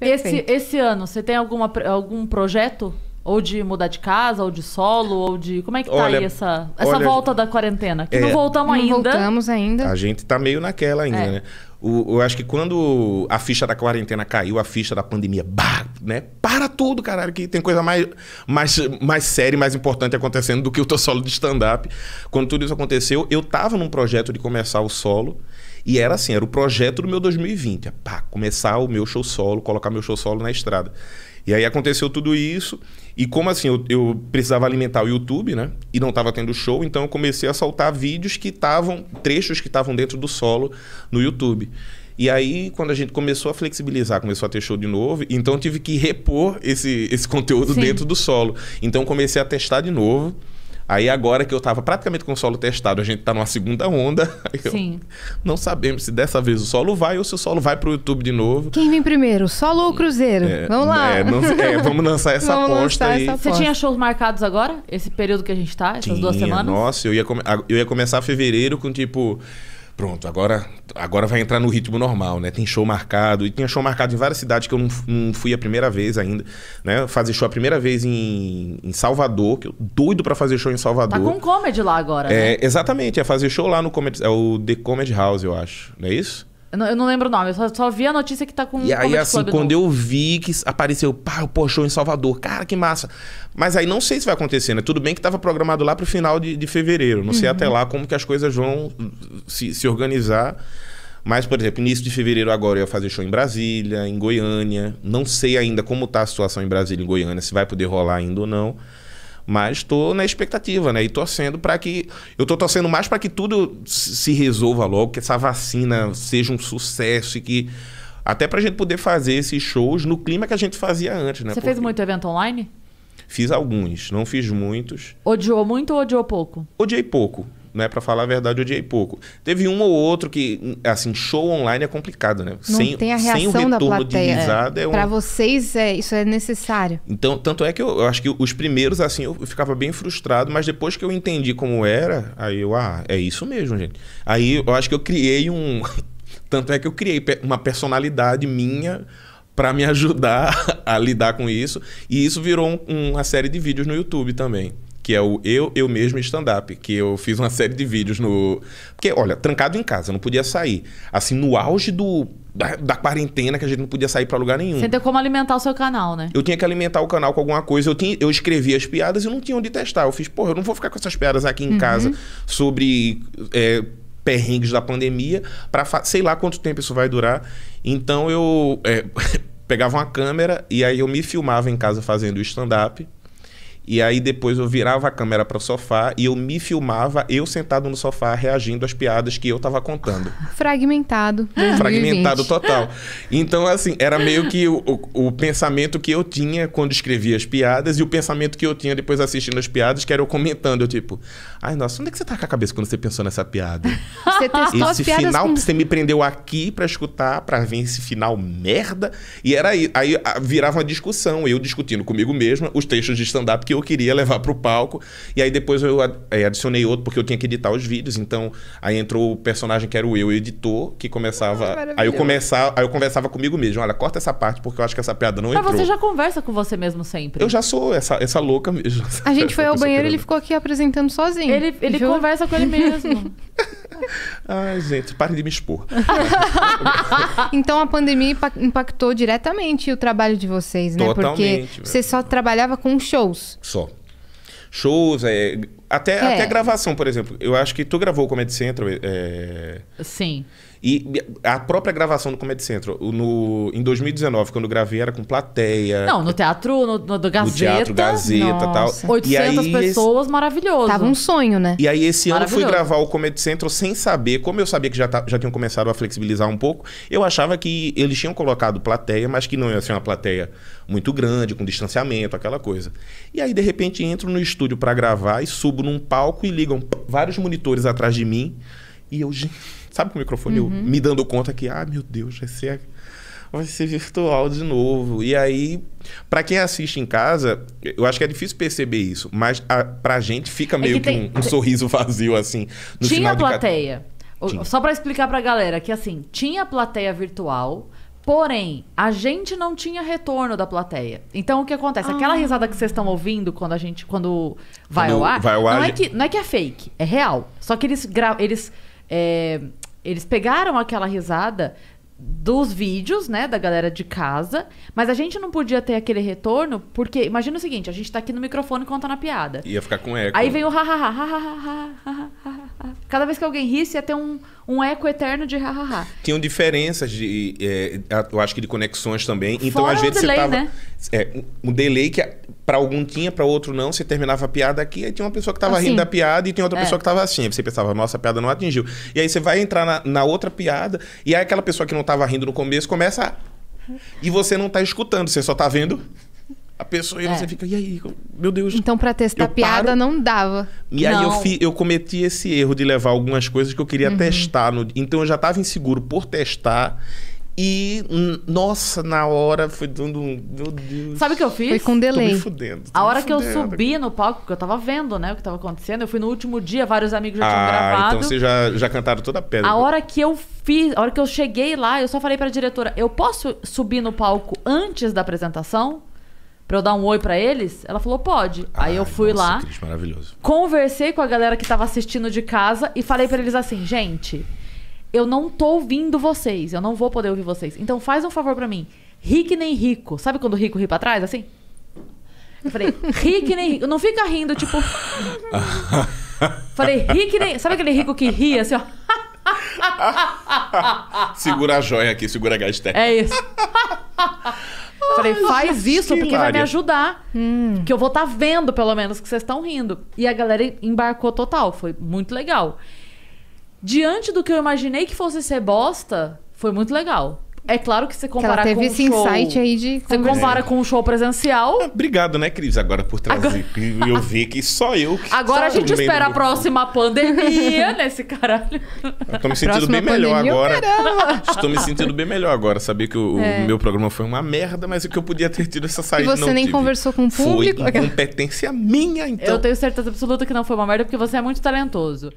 Esse, esse ano, você tem alguma, algum projeto? Ou de mudar de casa, ou de solo, ou de. Como é que tá aí essa, essa olha, volta da quarentena? Que é, não voltamos não ainda. voltamos ainda. A gente tá meio naquela ainda, é. né? O, eu acho que quando a ficha da quarentena caiu, a ficha da pandemia, bah, né? Para tudo, caralho, que tem coisa mais, mais, mais séria e mais importante acontecendo do que o teu solo de stand-up. Quando tudo isso aconteceu, eu tava num projeto de começar o solo. E era assim, era o projeto do meu 2020. É pá, começar o meu show solo, colocar meu show solo na estrada. E aí aconteceu tudo isso. E como assim, eu, eu precisava alimentar o YouTube, né? E não estava tendo show, então eu comecei a soltar vídeos que estavam, trechos que estavam dentro do solo no YouTube. E aí, quando a gente começou a flexibilizar, começou a ter show de novo, então tive que repor esse, esse conteúdo Sim. dentro do solo. Então comecei a testar de novo. Aí agora que eu estava praticamente com o solo testado, a gente está numa segunda onda. Sim. Não sabemos se dessa vez o solo vai ou se o solo vai para o YouTube de novo. Quem vem primeiro, solo ou cruzeiro? É, vamos lá. É, não, é, vamos lançar essa vamos aposta aí. Você tinha shows marcados agora? Esse período que a gente está, essas tinha, duas semanas? Nossa, eu ia, eu ia começar fevereiro com tipo pronto, agora, agora vai entrar no ritmo normal, né? Tem show marcado, e tinha show marcado em várias cidades que eu não, não fui a primeira vez ainda, né? Fazer show a primeira vez em, em Salvador, que eu doido para fazer show em Salvador. Tá com comedy lá agora, é, né? Exatamente, é fazer show lá no comedy, é o The Comedy House, eu acho, não é isso? Eu não, lembro o nome, eu só, só vi a notícia que tá com E aí, assim, quando novo. eu vi que apareceu, pá, o Pochão em Salvador, cara, que massa. Mas aí não sei se vai acontecer, né? Tudo bem que tava programado lá pro final de, de fevereiro. Não uhum. sei até uhum. lá como que as coisas vão uh, se, se organizar. Mas, por exemplo, início de fevereiro agora eu ia fazer show em Brasília, em Goiânia. Não sei ainda como tá a situação em Brasília e em Goiânia, se vai poder rolar ainda ou não. Mas estou na expectativa, né? E torcendo para que. Eu estou torcendo mais para que tudo se resolva logo, que essa vacina seja um sucesso e que. Até para a gente poder fazer esses shows no clima que a gente fazia antes, né? Você Porque... fez muito evento online? Fiz alguns, não fiz muitos. Odiou muito ou odiou pouco? Odiei pouco é né, Para falar a verdade, eu odiei pouco. Teve um ou outro que, assim, show online é complicado, né? Não sem, tem a reação sem o retorno da plateia. de risada. É, é um... Para vocês, é, isso é necessário. Então, tanto é que eu, eu, acho que os primeiros, assim, eu ficava bem frustrado, mas depois que eu entendi como era, aí eu, ah, é isso mesmo, gente. Aí eu acho que eu criei um. tanto é que eu criei uma personalidade minha para me ajudar a lidar com isso. E isso virou um, uma série de vídeos no YouTube também que é o Eu, Eu Mesmo Stand-Up, que eu fiz uma série de vídeos no. Porque, olha, trancado em casa, não podia sair. Assim, no auge do. Da, da quarentena que a gente não podia sair para lugar nenhum. Você tem como alimentar o seu canal, né? Eu tinha que alimentar o canal com alguma coisa. Eu, tinha, eu escrevi as piadas e não tinha onde testar. Eu fiz, porra, eu não vou ficar com essas piadas aqui em uhum. casa sobre. É, perrengues da pandemia para sei lá quanto tempo isso vai durar. Então eu é, pegava uma câmera e aí eu me filmava em casa fazendo stand-up e aí depois eu virava a câmera para o sofá e eu me filmava, eu sentado no sofá, reagindo às piadas que eu tava contando. Fragmentado. 2020. Fragmentado total. Então, assim, era meio que o, o, o, pensamento que eu tinha quando escrevia as piadas e o pensamento que eu tinha depois assistindo as piadas, que era eu comentando, eu tipo, ai, nossa, onde é que você tá com a cabeça quando você pensou nessa piada? Você testou esse as final, com... você me prendeu aqui para escutar, para ver esse final merda. E era aí, aí ah, virava uma discussão, eu discutindo comigo mesma, os textos de stand-up que eu queria levar para o palco. E aí depois eu adicionei outro, porque eu tinha que editar os vídeos. Então aí entrou o personagem que era o eu, o editor, que começava. Ah, aí, eu começava aí eu conversava comigo mesmo: olha, corta essa parte, porque eu acho que essa piada não entrou. Mas você já conversa com você mesmo sempre? Eu já sou essa, essa louca mesmo. A gente foi ao banheiro e ele ficou aqui apresentando sozinho. Ele, ele conversa com ele mesmo. Ai, gente, pare de me expor. então a pandemia impactou diretamente o trabalho de vocês, né? Totalmente, Porque você só trabalhava com shows. Só. Shows, é, até, é. até gravação, por exemplo. Eu acho que tu gravou o Comedy Central. É... é Sim. E a própria gravação do Comedy Central, no, em 2019, quando eu gravei, era com plateia. Não, no teatro, no, no do Gazeta. No teatro Gazeta e tal. 800 e aí, pessoas, maravilhoso. Tava um sonho, né? E aí esse ano eu fui gravar o Comedy Central sem saber, como eu sabia que já, tá, já tinham começado a flexibilizar um pouco, eu achava que eles tinham colocado plateia, mas que não ia ser uma plateia muito grande, com distanciamento, aquela coisa. E aí, de repente, entro no estúdio para gravar e subo num palco e ligam vários monitores atrás de mim. E eu, gente Sabe com o microfone? Uhum. Eu me dando conta que, ah, meu Deus, vai ser, vai ser virtual de novo. E aí, para quem assiste em casa, eu acho que é difícil perceber isso, mas a, pra gente fica é meio é que, que tem... um, um, sorriso vazio, assim. No Tinha final plateia. Tinha. Só para explicar pra galera que, assim, tinha plateia virtual, Porém, a gente não tinha retorno da plateia. Então o que acontece? Ah. Aquela risada que vocês estão ouvindo quando a gente quando vai quando ao ar, vai ao não, é que, não é que é fake, é real. Só que eles eles é, eles pegaram aquela risada dos vídeos, né, da galera de casa, mas a gente não podia ter aquele retorno, porque imagina o seguinte, a gente tá aqui no microfone contando a piada. Ia ficar com eco. Aí vem o ha ha ha ha ha ha ha. Cada vez que alguém risse ia ter um, um eco eterno de ha ha ha. Tinham diferenças de é, eu acho que de conexões também. Então Fora às um vezes delay, você tava né? é, um delay que para algum tinha, para outro não. Você terminava a piada aqui, aí tinha uma pessoa que estava assim. rindo da piada e tinha outra é. pessoa que estava assim. Aí você pensava, nossa, a piada não atingiu. E aí você vai entrar na, na outra piada e aí aquela pessoa que não estava rindo no começo começa a... E você não está escutando, você só está vendo a pessoa e é. você fica, e aí, meu Deus. Então, para testar a piada, paro. não dava. E aí eu, fi, eu cometi esse erro de levar algumas coisas que eu queria uhum. testar. No, então eu já estava inseguro por testar. E, nossa, na hora foi dando um. Meu Deus. Sabe o que eu fiz? Foi com delay. Tô me fudendo. Tô a hora que eu subi no palco, porque eu tava vendo, né, o que tava acontecendo, eu fui no último dia, vários amigos já ah, tinham gravado. Então vocês já, já cantaram toda a pedra. A viu? hora que eu fiz, a hora que eu cheguei lá, eu só falei pra diretora: eu posso subir no palco antes da apresentação? Pra eu dar um oi para eles? Ela falou, pode. Aí eu fui nossa, lá. Cris, maravilhoso. Conversei com a galera que tava assistindo de casa e falei para eles assim, gente, eu não tô ouvindo vocês, eu não vou poder ouvir vocês. Então faz um favor para mim. rico nem rico. Sabe quando rico ri pra trás, assim? Eu falei, rico nem rico. Não fica rindo, tipo. falei, rico nem. Sabe aquele rico que ri, assim, ó? segura a joia aqui, segura a hashtag. É isso. Falei, faz isso porque hilária. vai me ajudar. Hum. Que eu vou estar tá vendo, pelo menos, que vocês estão rindo. E a galera embarcou total. Foi muito legal diante do que eu imaginei que fosse ser bosta, foi muito legal. É claro que você compara que ela teve com esse show. insight aí de você compara é. com um show presencial. Ah, obrigado, né, Cris, agora por trazer. Agora... Eu vi que só eu que Agora a gente espera a próxima pandemia nesse caralho. Eu tô me sentindo bem melhor agora. Estou me sentindo bem melhor agora. Sabia que o, é. o, meu programa foi uma merda, mas o que eu podia ter tido essa saída e você não nem tive. conversou com o público. Foi competência minha, então. Eu tenho certeza absoluta que não foi uma merda porque você é muito talentoso.